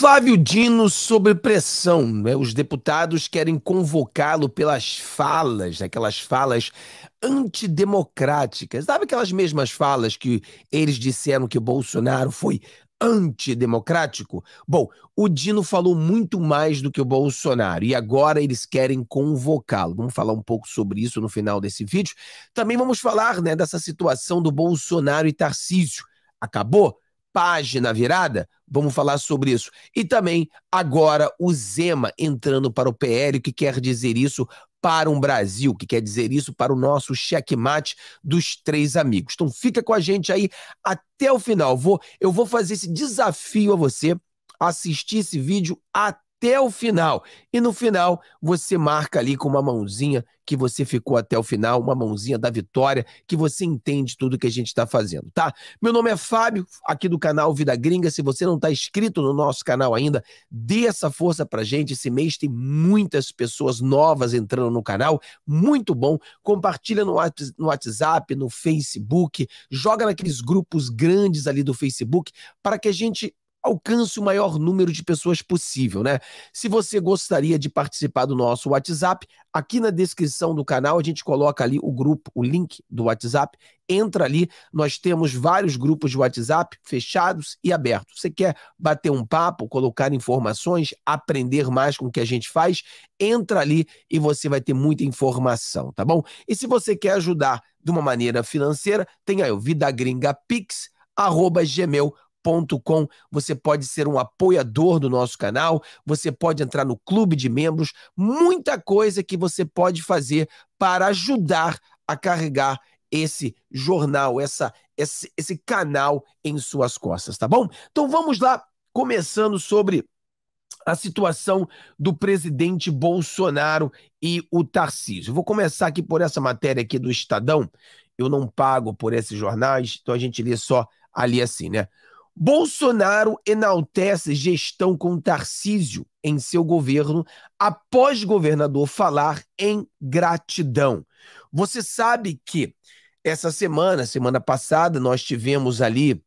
Flávio Dino sobre pressão. Né? Os deputados querem convocá-lo pelas falas, aquelas falas antidemocráticas. Sabe aquelas mesmas falas que eles disseram que Bolsonaro foi antidemocrático? Bom, o Dino falou muito mais do que o Bolsonaro e agora eles querem convocá-lo. Vamos falar um pouco sobre isso no final desse vídeo. Também vamos falar né, dessa situação do Bolsonaro e Tarcísio. Acabou? página virada, vamos falar sobre isso. E também agora o Zema entrando para o PL, o que quer dizer isso para um Brasil, que quer dizer isso para o nosso checkmate dos três amigos. Então fica com a gente aí até o final. Vou, eu vou fazer esse desafio a você assistir esse vídeo até até o final. E no final, você marca ali com uma mãozinha que você ficou até o final, uma mãozinha da vitória, que você entende tudo que a gente está fazendo, tá? Meu nome é Fábio, aqui do canal Vida Gringa. Se você não está inscrito no nosso canal ainda, dê essa força pra gente. Esse mês tem muitas pessoas novas entrando no canal, muito bom. Compartilha no WhatsApp, no Facebook, joga naqueles grupos grandes ali do Facebook para que a gente alcance o maior número de pessoas possível, né? Se você gostaria de participar do nosso WhatsApp, aqui na descrição do canal a gente coloca ali o grupo, o link do WhatsApp. Entra ali, nós temos vários grupos de WhatsApp fechados e abertos. Você quer bater um papo, colocar informações, aprender mais com o que a gente faz? Entra ali e você vai ter muita informação, tá bom? E se você quer ajudar de uma maneira financeira, tem aí o Vida Gringa arroba com Você pode ser um apoiador do nosso canal, você pode entrar no clube de membros, muita coisa que você pode fazer para ajudar a carregar esse jornal, essa, esse, esse canal em suas costas, tá bom? Então vamos lá, começando sobre a situação do presidente Bolsonaro e o Tarcísio. Vou começar aqui por essa matéria aqui do Estadão. Eu não pago por esses jornais, então a gente lê só ali assim, né? Bolsonaro enaltece gestão com Tarcísio em seu governo após governador falar em gratidão. Você sabe que essa semana, semana passada, nós tivemos ali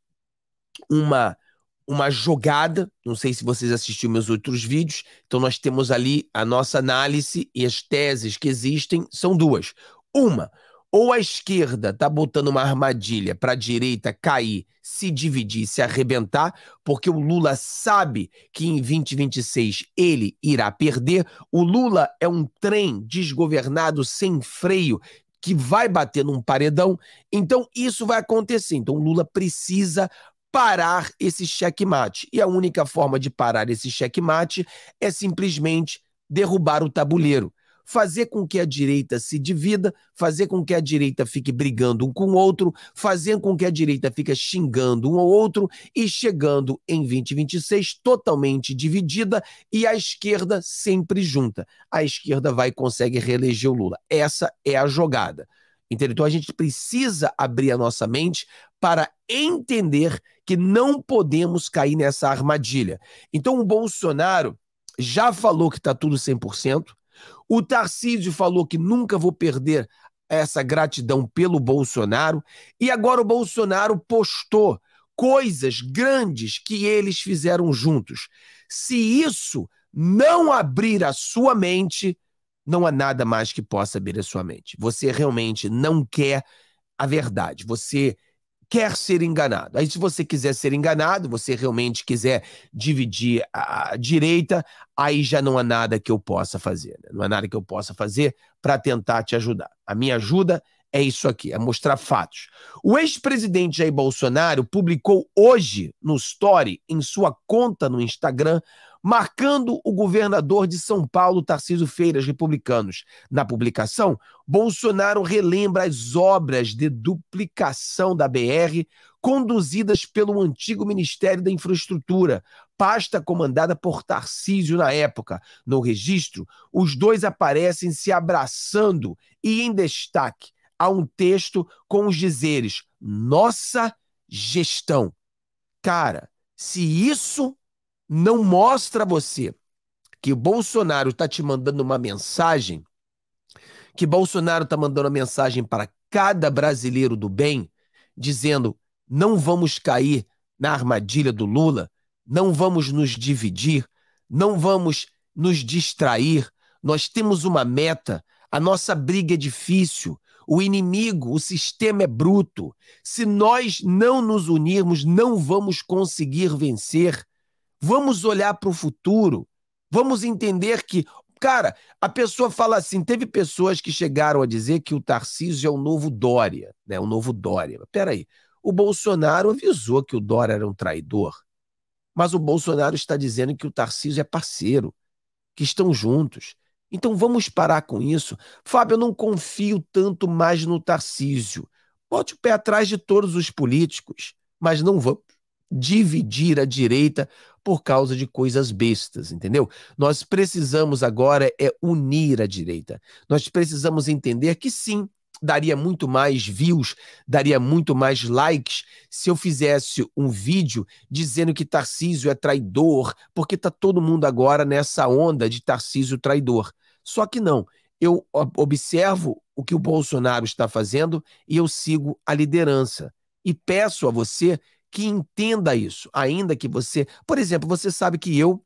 uma uma jogada, não sei se vocês assistiram meus outros vídeos, então nós temos ali a nossa análise e as teses que existem são duas. Uma, ou a esquerda está botando uma armadilha para a direita cair, se dividir, se arrebentar, porque o Lula sabe que em 2026 ele irá perder. O Lula é um trem desgovernado sem freio que vai bater num paredão. Então isso vai acontecer. Então o Lula precisa parar esse checkmate. E a única forma de parar esse checkmate é simplesmente derrubar o tabuleiro fazer com que a direita se divida, fazer com que a direita fique brigando um com o outro, fazer com que a direita fique xingando um ao outro e chegando em 2026 totalmente dividida e a esquerda sempre junta. A esquerda vai e consegue reeleger o Lula. Essa é a jogada. Entendeu? Então a gente precisa abrir a nossa mente para entender que não podemos cair nessa armadilha. Então o Bolsonaro já falou que está tudo 100%, o Tarcísio falou que nunca vou perder essa gratidão pelo Bolsonaro. E agora o Bolsonaro postou coisas grandes que eles fizeram juntos. Se isso não abrir a sua mente, não há nada mais que possa abrir a sua mente. Você realmente não quer a verdade. Você quer ser enganado. Aí, se você quiser ser enganado, você realmente quiser dividir a direita, aí já não há nada que eu possa fazer. Né? Não há nada que eu possa fazer para tentar te ajudar. A minha ajuda é isso aqui, é mostrar fatos. O ex-presidente Jair Bolsonaro publicou hoje no Story, em sua conta no Instagram, marcando o governador de São Paulo, Tarcísio Feiras, republicanos. Na publicação, Bolsonaro relembra as obras de duplicação da BR conduzidas pelo antigo Ministério da Infraestrutura, pasta comandada por Tarcísio na época. No registro, os dois aparecem se abraçando e em destaque a um texto com os dizeres nossa gestão. Cara, se isso não mostra a você que o Bolsonaro está te mandando uma mensagem, que Bolsonaro está mandando uma mensagem para cada brasileiro do bem, dizendo: não vamos cair na armadilha do Lula, não vamos nos dividir, não vamos nos distrair, nós temos uma meta, a nossa briga é difícil, o inimigo, o sistema é bruto. Se nós não nos unirmos, não vamos conseguir vencer. Vamos olhar para o futuro. Vamos entender que, cara, a pessoa fala assim: teve pessoas que chegaram a dizer que o Tarcísio é o novo Dória, né? O novo Dória. Peraí, o Bolsonaro avisou que o Dória era um traidor. Mas o Bolsonaro está dizendo que o Tarcísio é parceiro, que estão juntos então vamos parar com isso. Fábio, eu não confio tanto mais no Tarcísio. Bote o pé atrás de todos os políticos, mas não vamos dividir a direita por causa de coisas bestas, entendeu? Nós precisamos agora é unir a direita. Nós precisamos entender que sim, daria muito mais views, daria muito mais likes se eu fizesse um vídeo dizendo que Tarcísio é traidor, porque tá todo mundo agora nessa onda de Tarcísio traidor. Só que não, eu observo o que o Bolsonaro está fazendo e eu sigo a liderança. E peço a você que entenda isso, ainda que você. Por exemplo, você sabe que eu,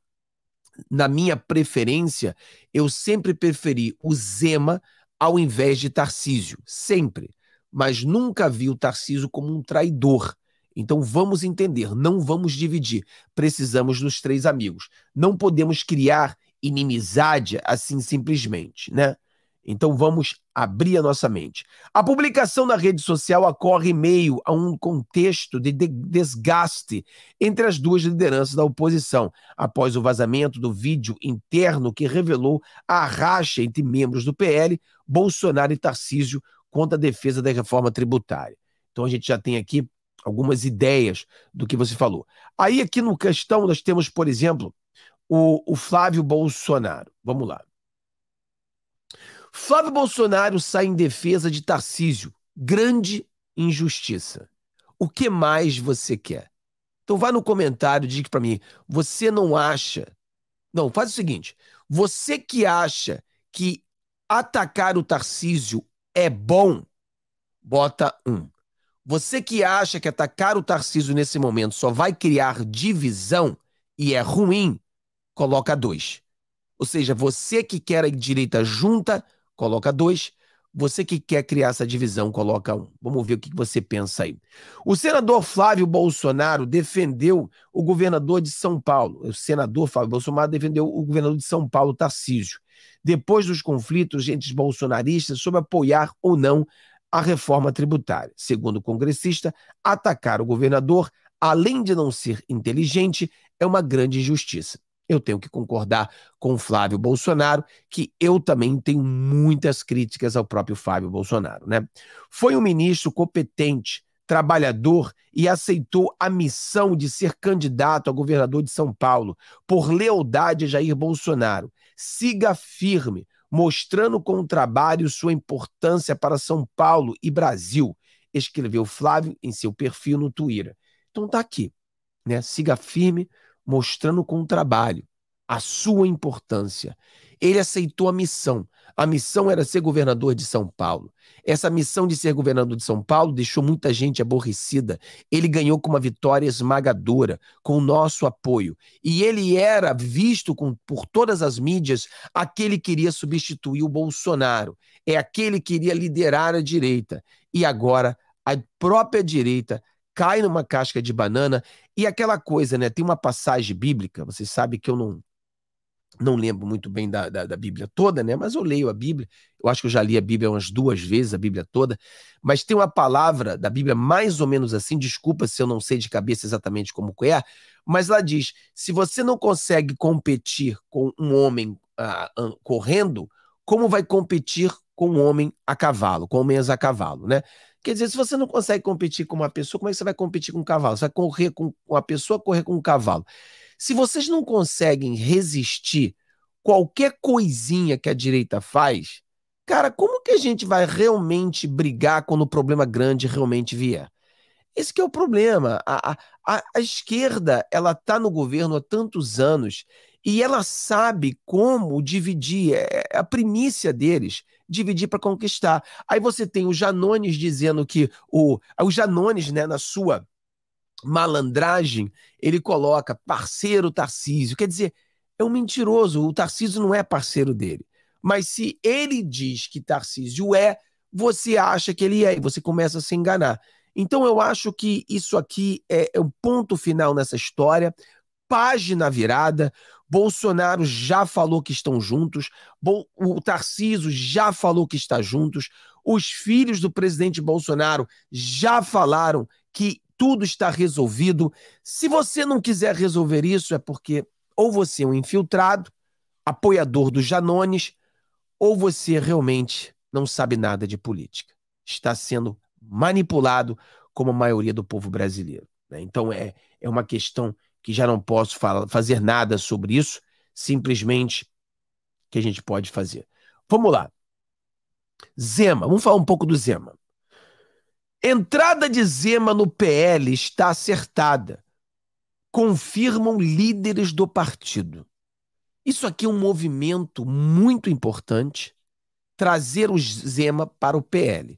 na minha preferência, eu sempre preferi o Zema ao invés de Tarcísio, sempre. Mas nunca vi o Tarcísio como um traidor. Então vamos entender, não vamos dividir. Precisamos dos três amigos. Não podemos criar inimizade assim simplesmente, né? Então vamos abrir a nossa mente. A publicação na rede social ocorre em meio a um contexto de desgaste entre as duas lideranças da oposição, após o vazamento do vídeo interno que revelou a racha entre membros do PL, Bolsonaro e Tarcísio contra a defesa da reforma tributária. Então a gente já tem aqui algumas ideias do que você falou. Aí aqui no questão nós temos, por exemplo, o, o Flávio Bolsonaro. Vamos lá. Flávio Bolsonaro sai em defesa de Tarcísio. Grande injustiça. O que mais você quer? Então vá no comentário e diga para mim, você não acha? Não, faz o seguinte, você que acha que atacar o Tarcísio é bom, bota um. Você que acha que atacar o Tarcísio nesse momento só vai criar divisão e é ruim, coloca dois. Ou seja, você que quer a direita junta, coloca dois. Você que quer criar essa divisão, coloca um. Vamos ver o que você pensa aí. O senador Flávio Bolsonaro defendeu o governador de São Paulo. O senador Flávio Bolsonaro defendeu o governador de São Paulo, Tarcísio, depois dos conflitos entre os bolsonaristas sobre apoiar ou não a reforma tributária. Segundo o congressista, atacar o governador, além de não ser inteligente, é uma grande injustiça eu tenho que concordar com Flávio Bolsonaro, que eu também tenho muitas críticas ao próprio Flávio Bolsonaro, né? Foi um ministro competente, trabalhador e aceitou a missão de ser candidato a governador de São Paulo por lealdade a Jair Bolsonaro. Siga firme, mostrando com o trabalho sua importância para São Paulo e Brasil, escreveu Flávio em seu perfil no Twitter. Então tá aqui, né? Siga firme mostrando com o trabalho a sua importância. Ele aceitou a missão. A missão era ser governador de São Paulo. Essa missão de ser governador de São Paulo deixou muita gente aborrecida. Ele ganhou com uma vitória esmagadora, com o nosso apoio. E ele era visto com, por todas as mídias aquele que iria substituir o Bolsonaro. É aquele que iria liderar a direita. E agora a própria direita cai numa casca de banana e aquela coisa, né? Tem uma passagem bíblica, você sabe que eu não não lembro muito bem da, da, da, Bíblia toda, né? Mas eu leio a Bíblia. Eu acho que eu já li a Bíblia umas duas vezes, a Bíblia toda. Mas tem uma palavra da Bíblia mais ou menos assim. Desculpa se eu não sei de cabeça exatamente como é, mas ela diz: se você não consegue competir com um homem ah, correndo, como vai competir com um homem a cavalo, com homens a cavalo, né? Quer dizer, se você não consegue competir com uma pessoa, como é que você vai competir com um cavalo? Você vai correr com uma pessoa, correr com um cavalo. Se vocês não conseguem resistir qualquer coisinha que a direita faz, cara, como que a gente vai realmente brigar quando o problema grande realmente vier? Esse é o problema. A, a, a esquerda, ela está no governo há tantos anos e ela sabe como dividir. É, é a primícia deles dividir para conquistar. Aí você tem o Janones dizendo que o, o Janones, né, na sua malandragem, ele coloca parceiro Tarcísio. Quer dizer, é um mentiroso. O Tarcísio não é parceiro dele. Mas se ele diz que Tarcísio é, você acha que ele é e você começa a se enganar. Então eu acho que isso aqui é, é um ponto final nessa história, página virada. Bolsonaro já falou que estão juntos, o Tarciso já falou que está juntos, os filhos do presidente Bolsonaro já falaram que tudo está resolvido. Se você não quiser resolver isso, é porque ou você é um infiltrado, apoiador dos Janones, ou você realmente não sabe nada de política. Está sendo manipulado como a maioria do povo brasileiro. Né? Então é, é uma questão que já não posso fazer nada sobre isso, simplesmente que a gente pode fazer. Vamos lá. Zema, vamos falar um pouco do Zema. Entrada de Zema no PL está acertada, confirmam líderes do partido. Isso aqui é um movimento muito importante, trazer o Zema para o PL.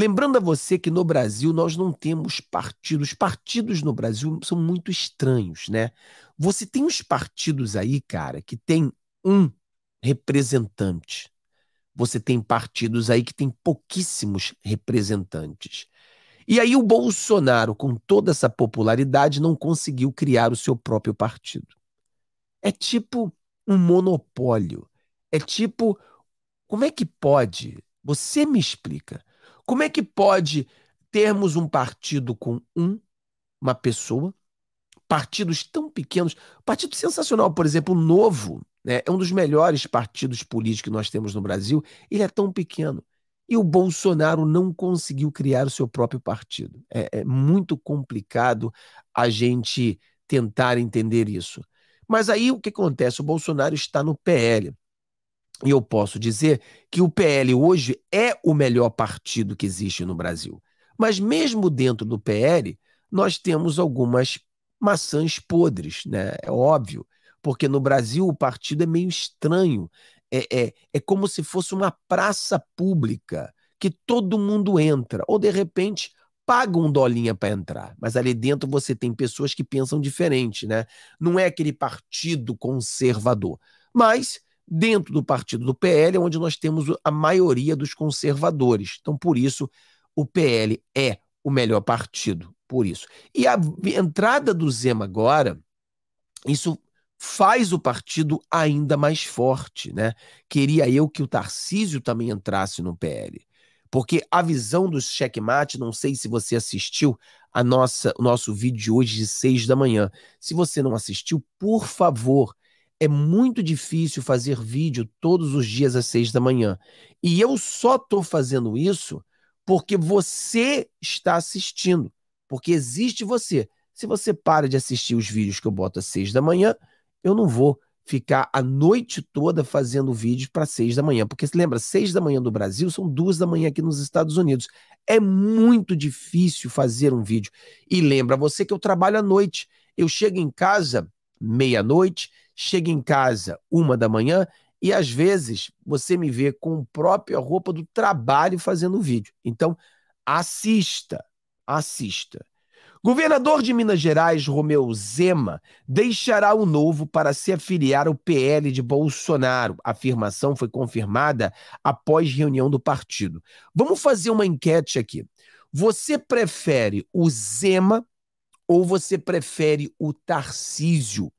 Lembrando a você que no Brasil nós não temos partidos. Partidos no Brasil são muito estranhos, né? Você tem os partidos aí, cara, que tem um representante. Você tem partidos aí que tem pouquíssimos representantes. E aí o Bolsonaro, com toda essa popularidade, não conseguiu criar o seu próprio partido. É tipo um monopólio. É tipo, como é que pode? Você me explica. Como é que pode termos um partido com um, uma pessoa, partidos tão pequenos, partido sensacional, por exemplo, o Novo, né, é um dos melhores partidos políticos que nós temos no Brasil, ele é tão pequeno. E o Bolsonaro não conseguiu criar o seu próprio partido. É, é muito complicado a gente tentar entender isso. Mas aí o que acontece? O Bolsonaro está no PL. E eu posso dizer que o PL hoje é o melhor partido que existe no Brasil. Mas mesmo dentro do PL, nós temos algumas maçãs podres, né? É óbvio, porque no Brasil o partido é meio estranho. É, é, é como se fosse uma praça pública que todo mundo entra, ou de repente paga um dolinha para entrar, mas ali dentro você tem pessoas que pensam diferente, né? Não é aquele partido conservador, mas dentro do partido do PL, é onde nós temos a maioria dos conservadores. Então, por isso, o PL é o melhor partido, por isso. E a entrada do Zema agora, isso faz o partido ainda mais forte, né? Queria eu que o Tarcísio também entrasse no PL. Porque a visão do checkmate, não sei se você assistiu a nossa, o nosso vídeo de hoje de seis da manhã. Se você não assistiu, por favor, é muito difícil fazer vídeo todos os dias às seis da manhã. E eu só estou fazendo isso porque você está assistindo. Porque existe você. Se você para de assistir os vídeos que eu boto às seis da manhã, eu não vou ficar a noite toda fazendo vídeos para seis da manhã. Porque lembra, seis da manhã do Brasil são duas da manhã aqui nos Estados Unidos. É muito difícil fazer um vídeo. E lembra você que eu trabalho à noite. Eu chego em casa meia-noite, chega em casa uma da manhã e às vezes você me vê com a própria roupa do trabalho fazendo vídeo. Então, assista, assista. Governador de Minas Gerais, Romeu Zema, deixará o novo para se afiliar ao PL de Bolsonaro. A afirmação foi confirmada após reunião do partido. Vamos fazer uma enquete aqui. Você prefere o Zema ou você prefere o Tarcísio?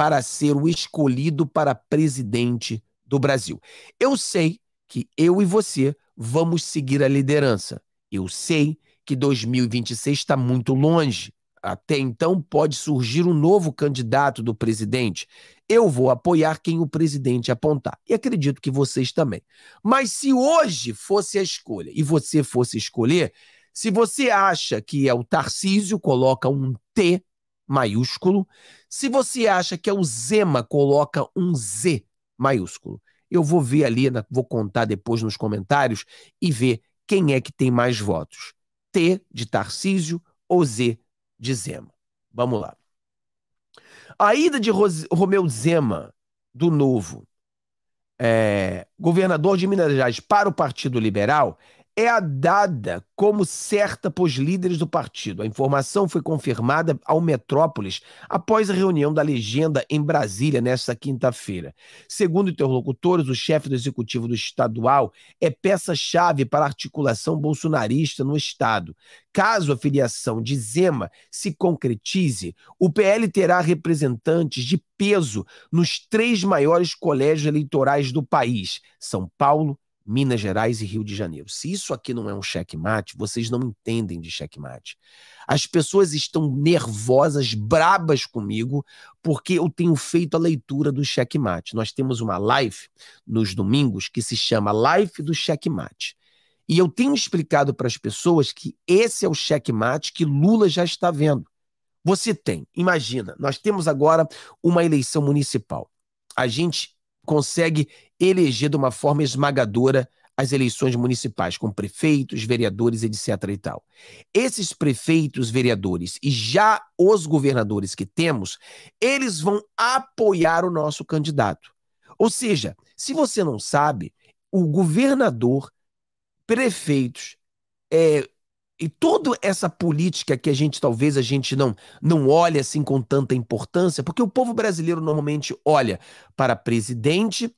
para ser o escolhido para presidente do Brasil. Eu sei que eu e você vamos seguir a liderança. Eu sei que 2026 está muito longe. Até então pode surgir um novo candidato do presidente. Eu vou apoiar quem o presidente apontar. E acredito que vocês também. Mas se hoje fosse a escolha e você fosse escolher, se você acha que é o Tarcísio, coloca um T maiúsculo. Se você acha que é o Zema, coloca um Z maiúsculo. Eu vou ver ali, vou contar depois nos comentários e ver quem é que tem mais votos. T de Tarcísio ou Z de Zema. Vamos lá. A ida de Rose, Romeu Zema, do Novo, é, governador de Minas Gerais, para o Partido Liberal, é a dada como certa pelos líderes do partido. A informação foi confirmada ao Metrópolis após a reunião da legenda em Brasília nesta quinta-feira. Segundo interlocutores, o chefe do executivo do estadual é peça-chave para a articulação bolsonarista no estado. Caso a filiação de Zema se concretize, o PL terá representantes de peso nos três maiores colégios eleitorais do país: São Paulo, Minas Gerais e Rio de Janeiro. Se isso aqui não é um checkmate, vocês não entendem de checkmate. As pessoas estão nervosas, brabas comigo, porque eu tenho feito a leitura do checkmate. Nós temos uma live nos domingos que se chama Live do Checkmate. E eu tenho explicado para as pessoas que esse é o checkmate que Lula já está vendo. Você tem, imagina, nós temos agora uma eleição municipal. A gente consegue eleger de uma forma esmagadora as eleições municipais, com prefeitos, vereadores, etc. e tal. Esses prefeitos, vereadores e já os governadores que temos, eles vão apoiar o nosso candidato. Ou seja, se você não sabe, o governador, prefeitos, é, e toda essa política que a gente talvez a gente não não olha assim com tanta importância, porque o povo brasileiro normalmente olha para presidente,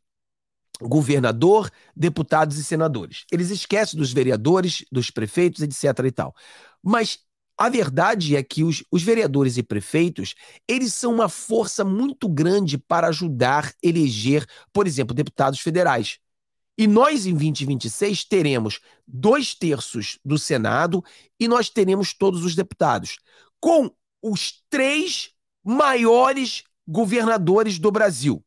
governador, deputados e senadores. Eles esquecem dos vereadores, dos prefeitos, etc e tal. Mas a verdade é que os, os, vereadores e prefeitos, eles são uma força muito grande para ajudar eleger, por exemplo, deputados federais. E nós, em 2026, teremos dois terços do Senado e nós teremos todos os deputados, com os três maiores governadores do Brasil,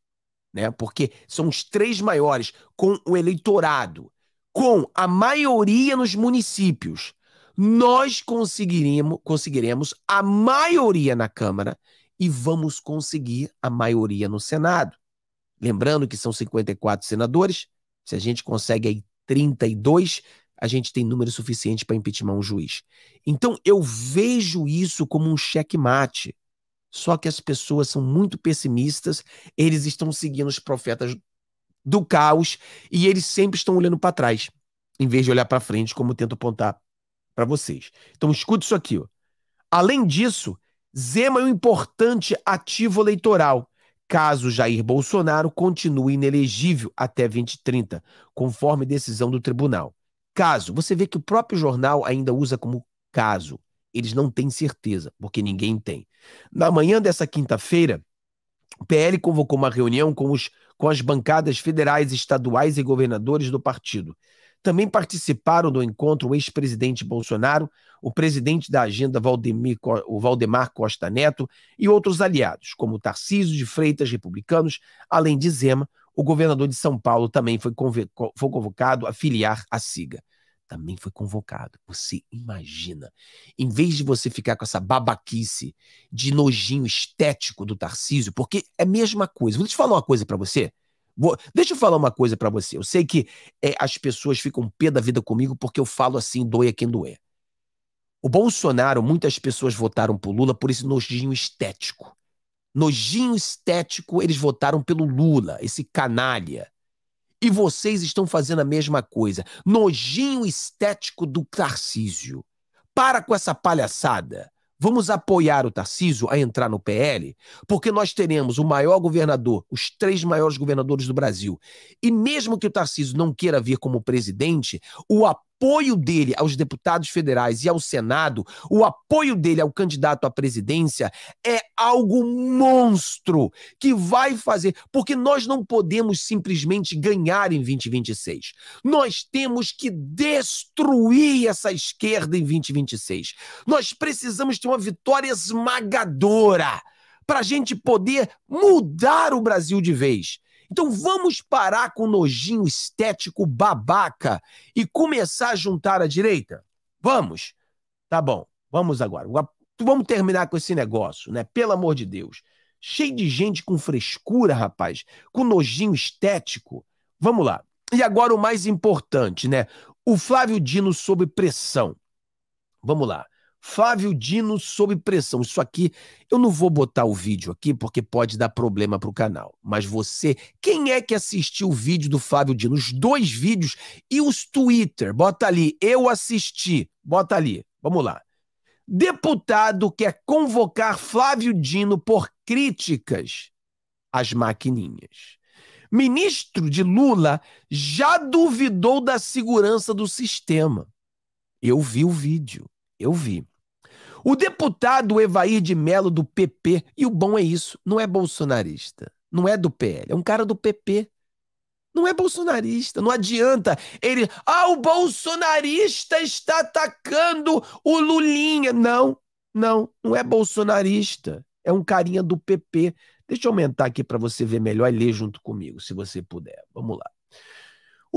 né? Porque são os três maiores com o eleitorado, com a maioria nos municípios. Nós conseguiremos, conseguiremos a maioria na Câmara e vamos conseguir a maioria no Senado. Lembrando que são 54 senadores, se a gente consegue aí 32, a gente tem número suficiente para impeachment um juiz. Então eu vejo isso como um checkmate. Só que as pessoas são muito pessimistas, eles estão seguindo os profetas do caos e eles sempre estão olhando para trás, em vez de olhar para frente, como eu tento apontar para vocês. Então escuta isso aqui. Ó. Além disso, Zema é um importante ativo eleitoral caso Jair Bolsonaro continue inelegível até 2030, conforme decisão do tribunal. Caso, você vê que o próprio jornal ainda usa como caso. Eles não têm certeza, porque ninguém tem. Na manhã dessa quinta-feira, o PL convocou uma reunião com, os, com as bancadas federais, estaduais e governadores do partido. Também participaram do encontro o ex-presidente Bolsonaro, o presidente da agenda Valdemir, o Valdemar Costa Neto e outros aliados, como Tarcísio de Freitas, republicanos, além de Zema, o governador de São Paulo também foi, foi convocado a filiar a SIGA também foi convocado. Você imagina, em vez de você ficar com essa babaquice de nojinho estético do Tarcísio, porque é a mesma coisa. Vou te falar uma coisa para você. Vou... Deixa eu falar uma coisa para você. Eu sei que é, as pessoas ficam pé da vida comigo porque eu falo assim, doia é quem doer. O Bolsonaro, muitas pessoas votaram por Lula por esse nojinho estético. Nojinho estético, eles votaram pelo Lula, esse canalha. E vocês estão fazendo a mesma coisa. Nojinho estético do Tarcísio. Para com essa palhaçada. Vamos apoiar o Tarcísio a entrar no PL, porque nós teremos o maior governador, os três maiores governadores do Brasil. E mesmo que o Tarcísio não queira vir como presidente, o apoio apoio dele aos deputados federais e ao Senado, o apoio dele ao candidato à presidência é algo monstro que vai fazer, porque nós não podemos simplesmente ganhar em 2026. Nós temos que destruir essa esquerda em 2026. Nós precisamos ter uma vitória esmagadora para a gente poder mudar o Brasil de vez. Então vamos parar com o nojinho estético babaca e começar a juntar a direita? Vamos? Tá bom, vamos agora. Vamos terminar com esse negócio, né? Pelo amor de Deus. Cheio de gente com frescura, rapaz, com nojinho estético. Vamos lá. E agora o mais importante, né? O Flávio Dino sob pressão. Vamos lá. Flávio Dino sob pressão. Isso aqui, eu não vou botar o vídeo aqui porque pode dar problema para o canal. Mas você, quem é que assistiu o vídeo do Flávio Dino? Os dois vídeos e os Twitter. Bota ali, eu assisti. Bota ali, vamos lá. Deputado quer convocar Flávio Dino por críticas às maquininhas. Ministro de Lula já duvidou da segurança do sistema. Eu vi o vídeo, eu vi. O deputado Evair de Mello do PP, e o bom é isso, não é bolsonarista, não é do PL, é um cara do PP. Não é bolsonarista, não adianta ele. Ah, o bolsonarista está atacando o Lulinha. Não, não, não é bolsonarista. É um carinha do PP. Deixa eu aumentar aqui para você ver melhor e ler junto comigo, se você puder. Vamos lá.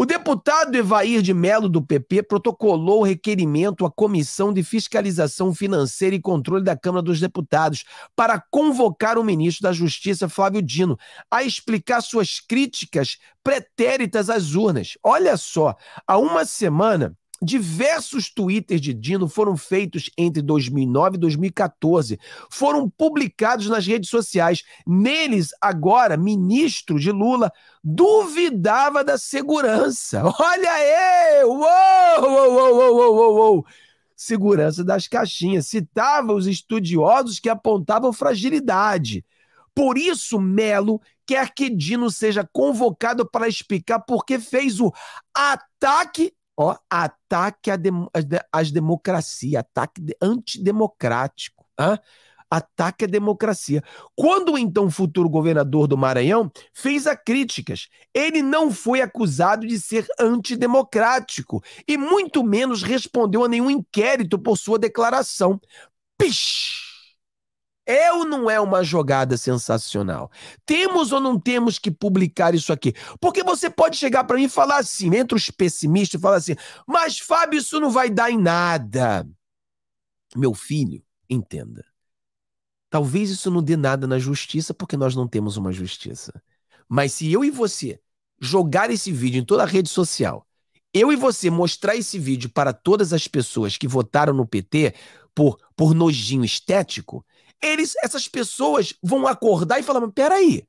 O deputado Evair de Melo, do PP, protocolou o requerimento à Comissão de Fiscalização Financeira e Controle da Câmara dos Deputados para convocar o ministro da Justiça, Flávio Dino, a explicar suas críticas pretéritas às urnas. Olha só, há uma semana, Diversos twitters de Dino foram feitos entre 2009 e 2014. Foram publicados nas redes sociais. Neles, agora, ministro de Lula duvidava da segurança. Olha aí! Uou, uou, uou, uou, uou, uou. Segurança das caixinhas. Citava os estudiosos que apontavam fragilidade. Por isso, Melo quer que Dino seja convocado para explicar por que fez o ataque Ó, ataque às dem democracias, ataque de antidemocrático. Hã? ataque à democracia. Quando então o futuro governador do Maranhão fez a críticas, ele não foi acusado de ser antidemocrático e muito menos respondeu a nenhum inquérito por sua declaração. Pish! É ou não é uma jogada sensacional? Temos ou não temos que publicar isso aqui? Porque você pode chegar para mim e falar assim, entre os pessimistas, e falar assim: mas Fábio, isso não vai dar em nada. Meu filho, entenda. Talvez isso não dê nada na justiça, porque nós não temos uma justiça. Mas se eu e você jogar esse vídeo em toda a rede social, eu e você mostrar esse vídeo para todas as pessoas que votaram no PT por, por nojinho estético, eles, essas pessoas vão acordar e falar: mas peraí,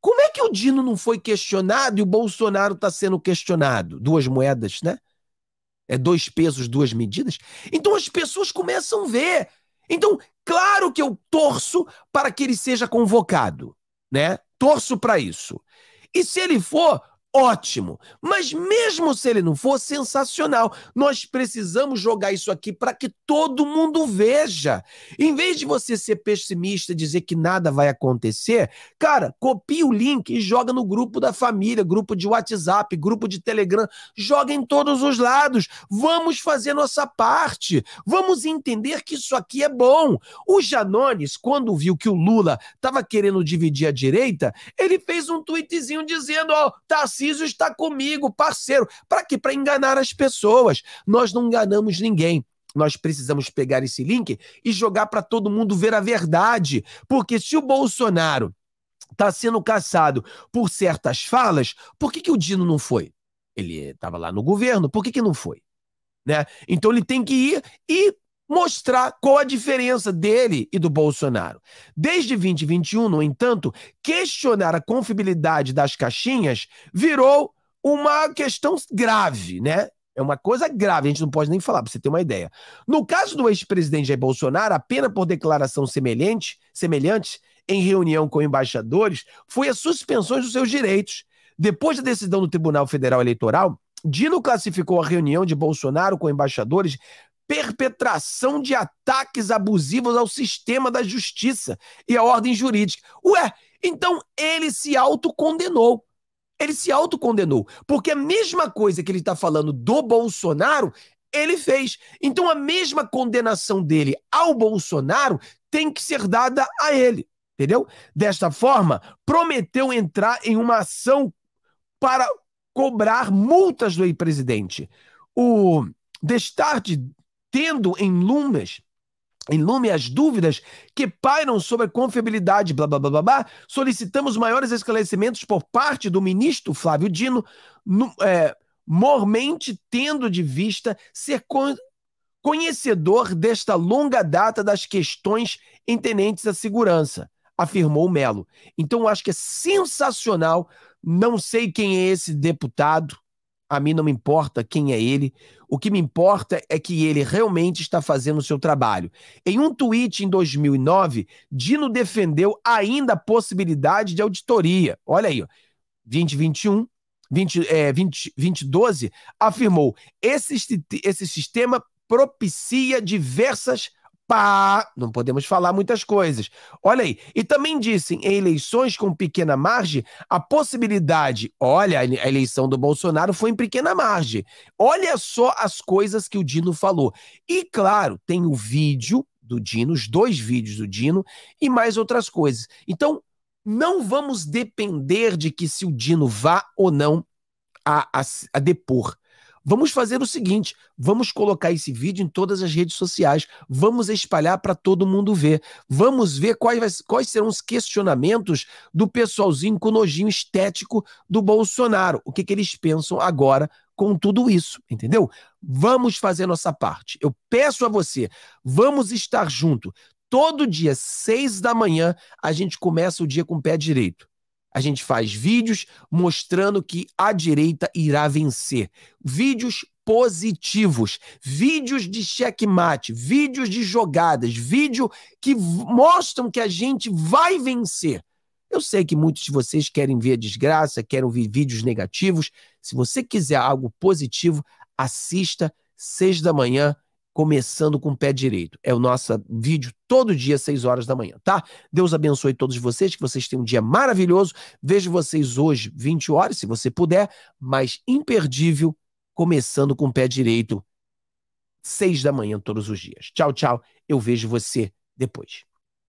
como é que o Dino não foi questionado e o Bolsonaro está sendo questionado? Duas moedas, né? É dois pesos, duas medidas. Então as pessoas começam a ver. Então, claro que eu torço para que ele seja convocado, né? Torço para isso. E se ele for, ótimo. Mas mesmo se ele não for sensacional, nós precisamos jogar isso aqui para que todo mundo veja. Em vez de você ser pessimista, dizer que nada vai acontecer, cara, copia o link e joga no grupo da família, grupo de WhatsApp, grupo de Telegram, joga em todos os lados. Vamos fazer nossa parte. Vamos entender que isso aqui é bom. O Janones, quando viu que o Lula estava querendo dividir a direita, ele fez um tweetzinho dizendo: "Ó, oh, tá assim preciso estar comigo, parceiro. Para quê? Para enganar as pessoas. Nós não enganamos ninguém. Nós precisamos pegar esse link e jogar para todo mundo ver a verdade. Porque se o Bolsonaro está sendo caçado por certas falas, por que, que o Dino não foi? Ele estava lá no governo, por que, que não foi? Né? Então ele tem que ir e mostrar qual a diferença dele e do Bolsonaro. Desde 2021, no entanto, questionar a confiabilidade das caixinhas virou uma questão grave, né? É uma coisa grave, a gente não pode nem falar, para você ter uma ideia. No caso do ex-presidente Jair Bolsonaro, a pena por declaração semelhante, semelhante em reunião com embaixadores foi a suspensão dos seus direitos. Depois da decisão do Tribunal Federal Eleitoral, Dino classificou a reunião de Bolsonaro com embaixadores perpetração de ataques abusivos ao sistema da justiça e à ordem jurídica. Ué, então ele se autocondenou. Ele se autocondenou. Porque a mesma coisa que ele está falando do Bolsonaro, ele fez. Então a mesma condenação dele ao Bolsonaro tem que ser dada a ele. Entendeu? Desta forma, prometeu entrar em uma ação para cobrar multas do ex-presidente. O Destarte tendo em lumes em lume as dúvidas que pairam sobre a confiabilidade, blá, blá, blá, blá, blá, solicitamos maiores esclarecimentos por parte do ministro Flávio Dino, no, é, mormente tendo de vista ser con conhecedor desta longa data das questões entenentes à segurança, afirmou Melo. Então, eu acho que é sensacional, não sei quem é esse deputado, a mim não me importa quem é ele. O que me importa é que ele realmente está fazendo o seu trabalho. Em um tweet em 2009, Dino defendeu ainda a possibilidade de auditoria. Olha aí, 2021, 20, é, 20, 2012, afirmou: esse, esse sistema propicia diversas pá, não podemos falar muitas coisas. Olha aí. E também disse em eleições com pequena margem a possibilidade. Olha, a eleição do Bolsonaro foi em pequena margem. Olha só as coisas que o Dino falou. E claro, tem o vídeo do Dino, os dois vídeos do Dino e mais outras coisas. Então, não vamos depender de que se o Dino vá ou não a, a, a depor. Vamos fazer o seguinte: vamos colocar esse vídeo em todas as redes sociais, vamos espalhar para todo mundo ver. Vamos ver quais, quais serão os questionamentos do pessoalzinho com nojinho estético do Bolsonaro. O que, que eles pensam agora com tudo isso, entendeu? Vamos fazer nossa parte. Eu peço a você, vamos estar junto. Todo dia, seis da manhã, a gente começa o dia com o pé direito a gente faz vídeos mostrando que a direita irá vencer. Vídeos positivos, vídeos de checkmate, vídeos de jogadas, vídeo que mostram que a gente vai vencer. Eu sei que muitos de vocês querem ver a desgraça, querem ver vídeos negativos. Se você quiser algo positivo, assista seis da manhã começando com o pé direito. É o nosso vídeo todo dia, 6 horas da manhã, tá? Deus abençoe todos vocês, que vocês tenham um dia maravilhoso. Vejo vocês hoje, 20 horas, se você puder, mas imperdível, começando com o pé direito, 6 da manhã, todos os dias. Tchau, tchau. Eu vejo você depois.